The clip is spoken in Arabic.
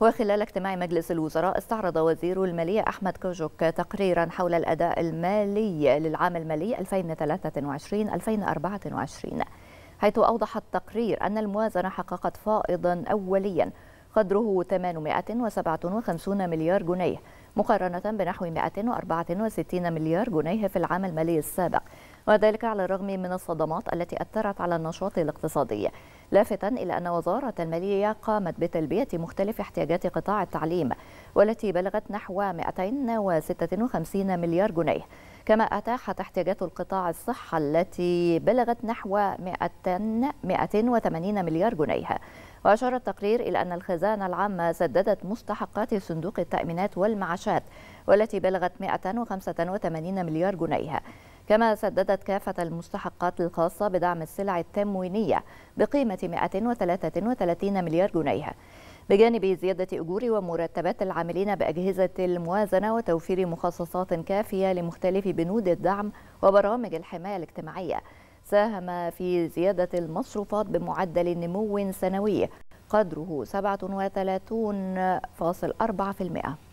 وخلال اجتماع مجلس الوزراء استعرض وزير المالية أحمد كوجوك تقريرا حول الأداء المالي للعام المالي 2023-2024 حيث أوضح التقرير أن الموازنة حققت فائضا أوليا قدره 857 مليار جنيه مقارنة بنحو 164 مليار جنيه في العام المالي السابق وذلك على الرغم من الصدمات التي أثرت على النشاط الاقتصادي لافتا إلى أن وزارة المالية قامت بتلبية مختلف احتياجات قطاع التعليم والتي بلغت نحو 256 مليار جنيه كما أتاحت احتياجات القطاع الصحة التي بلغت نحو 280 مليار جنيه وأشار التقرير إلى أن الخزانة العامة سددت مستحقات صندوق التأمينات والمعاشات والتي بلغت 185 مليار جنيه كما سددت كافة المستحقات الخاصة بدعم السلع التموينية بقيمة 133 مليار جنيه بجانب زيادة أجور ومرتبات العاملين بأجهزة الموازنة وتوفير مخصصات كافية لمختلف بنود الدعم وبرامج الحماية الاجتماعية ساهم في زيادة المصروفات بمعدل نمو سنوي قدره 37.4%